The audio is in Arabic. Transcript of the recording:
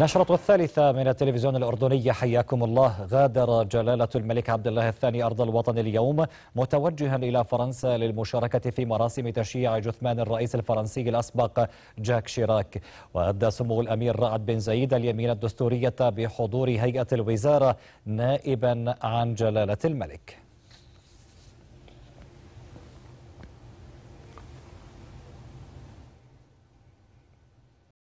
نشرة الثالثة من التلفزيون الأردني حياكم الله غادر جلالة الملك عبد الله الثاني أرض الوطن اليوم متوجها إلى فرنسا للمشاركة في مراسم تشييع جثمان الرئيس الفرنسي الأسبق جاك شيراك وأدى سمو الأمير رعد بن زايد اليمين الدستورية بحضور هيئة الوزارة نائبا عن جلالة الملك